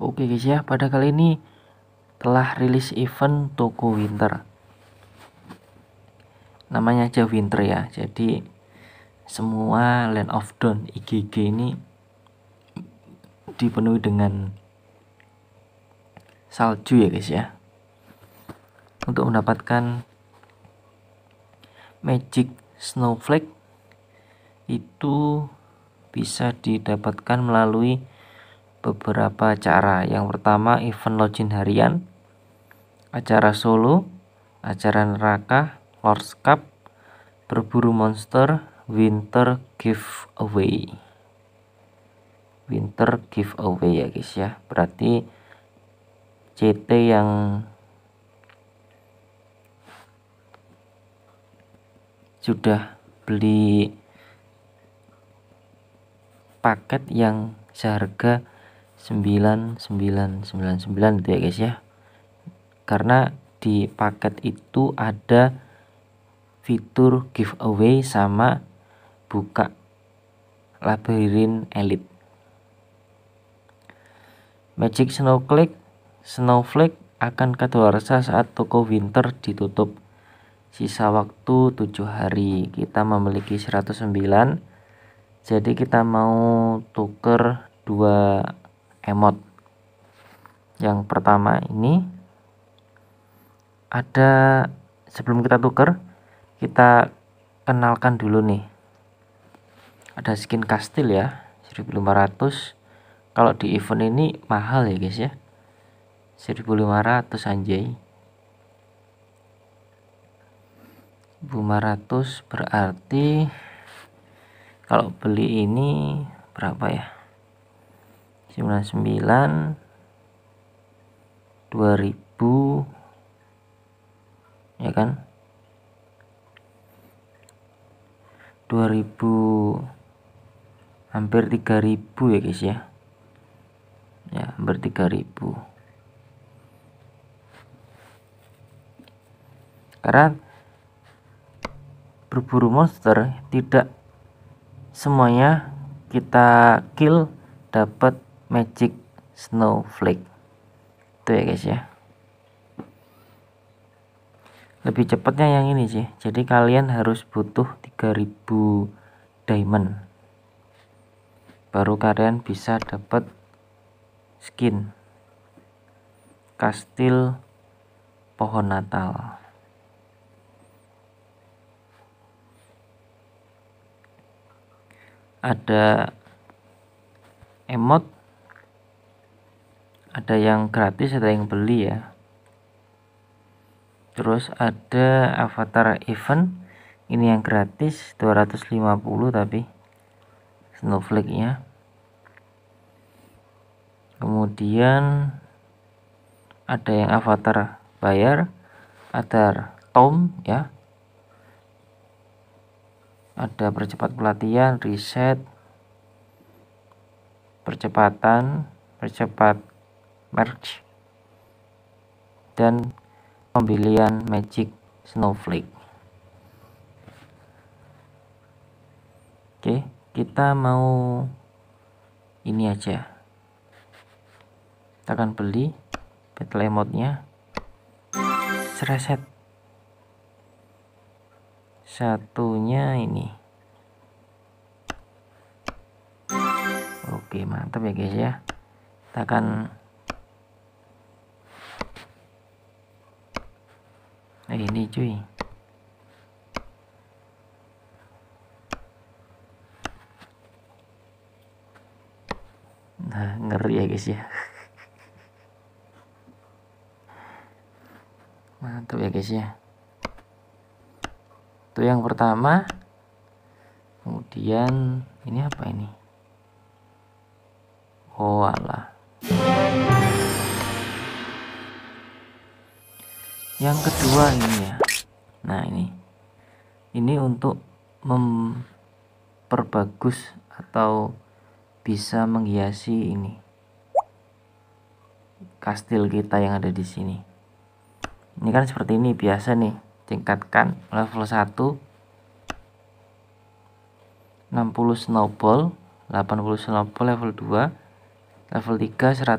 Oke guys ya, pada kali ini telah rilis event toko winter. Namanya aja winter ya. Jadi semua Land of Dawn IGG ini dipenuhi dengan salju ya guys ya. Untuk mendapatkan Magic Snowflake itu bisa didapatkan melalui beberapa acara Yang pertama event login harian, acara solo, acara neraka, Lord's Cup, berburu monster, winter giveaway. Winter giveaway ya guys ya. Berarti CT yang sudah beli paket yang seharga 9999 gitu ya guys ya karena di paket itu ada fitur giveaway sama buka labirin elite Magic Snowflake Snowflake akan kedua saat toko winter ditutup sisa waktu 7 hari kita memiliki 109 jadi kita mau tuker dua emot. Yang pertama ini ada sebelum kita tuker, kita kenalkan dulu nih. Ada skin kastil ya, 1500. Kalau di event ini mahal ya guys ya. 1500 anjay. 1500 berarti kalau beli ini berapa ya 99 2000 ya kan 2000 hampir 3000 ya guys ya ya hampir 3000 karena berburu monster tidak semuanya kita kill dapat magic snowflake itu ya guys ya lebih cepatnya yang ini sih jadi kalian harus butuh 3000 diamond baru kalian bisa dapat skin kastil pohon natal ada emot ada yang gratis ada yang beli ya terus ada avatar event ini yang gratis 250 tapi snowflake nya kemudian ada yang avatar bayar ada tom ya ada percepat pelatihan reset percepatan percepat merge dan pembelian magic snowflake oke kita mau ini aja kita akan beli battle emote nya sereset satunya ini oke mantap ya guys ya kita akan kayak ini cuy nah ngeri ya guys ya mantap ya guys ya itu yang pertama kemudian ini apa ini oh alah yang kedua ini ya nah ini ini untuk memperbagus atau bisa menghiasi ini kastil kita yang ada di sini ini kan seperti ini biasa nih tingkatkan level 1 60 snowball 80 snowball level 2 level 3 125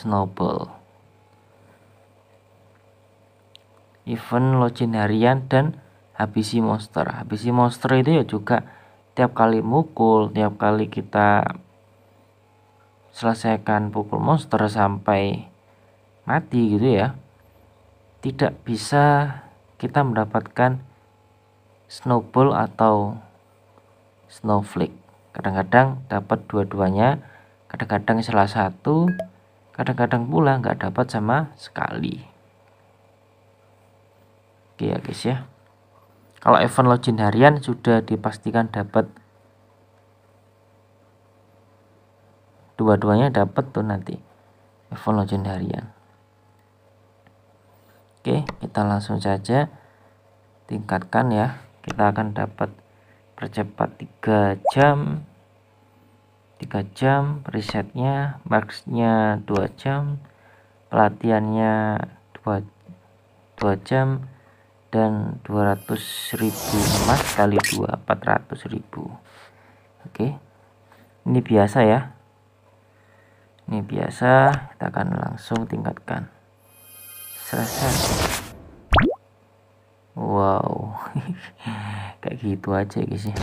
snowball event login harian dan habisi monster habisi monster itu ya juga tiap kali mukul tiap kali kita selesaikan pukul monster sampai mati gitu ya tidak bisa kita mendapatkan snowball atau snowflake kadang-kadang dapat dua-duanya kadang-kadang salah satu kadang-kadang pula nggak dapat sama sekali Oke ya guys ya. Kalau event login harian sudah dipastikan dapat dua-duanya dapat tuh nanti event login harian. Oke, kita langsung saja tingkatkan ya. Kita akan dapat percepat 3 jam 3 jam risetnya maxnya 2 jam pelatihannya 2, 2 jam dan 200.000 emas kali 2 400.000 oke ini biasa ya ini biasa kita akan langsung tingkatkan selesai wow kayak gitu aja ya, guys ya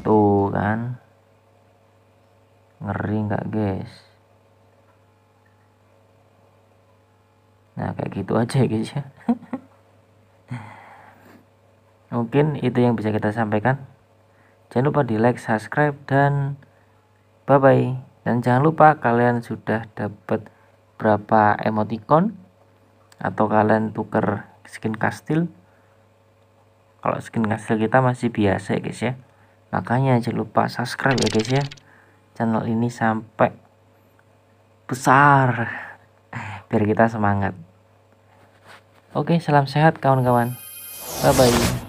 tuh kan ngeri nggak guys nah kayak gitu aja ya guys ya mungkin itu yang bisa kita sampaikan jangan lupa di like subscribe dan bye bye dan jangan lupa kalian sudah dapat berapa emoticon atau kalian tuker skin kastil kalau skin kastil kita masih biasa ya guys ya makanya jangan lupa subscribe ya guys ya channel ini sampai besar biar kita semangat Oke, salam sehat kawan-kawan. Bye-bye.